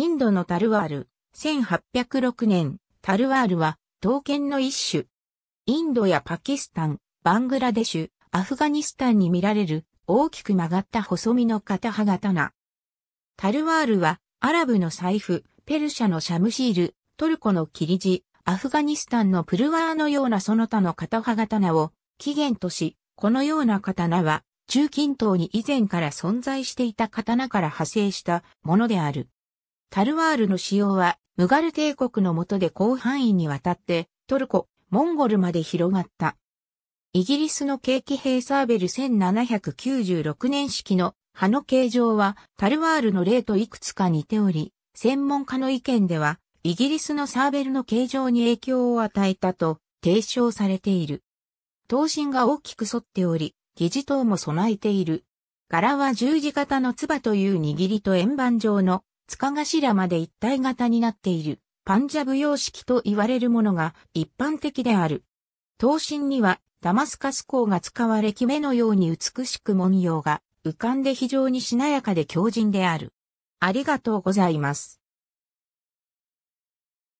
インドのタルワール、1806年、タルワールは、刀剣の一種。インドやパキスタン、バングラデシュ、アフガニスタンに見られる、大きく曲がった細身の片刃刀。タルワールは、アラブの財布、ペルシャのシャムシール、トルコのキリジ、アフガニスタンのプルワーのようなその他の片刃刀を、起源とし、このような刀は、中近東に以前から存在していた刀から派生したものである。タルワールの使用は、ムガル帝国の下で広範囲にわたって、トルコ、モンゴルまで広がった。イギリスの景気兵サーベル1796年式の葉の形状はタルワールの例といくつか似ており、専門家の意見では、イギリスのサーベルの形状に影響を与えたと提唱されている。刀身が大きく反っており、疑似刀も備えている。柄は十字型の唾という握りと円盤状の塚頭まで一体型になっている、パンジャブ様式と言われるものが一般的である。刀身にはダマスカス鋼が使われ決めのように美しく文様が浮かんで非常にしなやかで強靭である。ありがとうございます。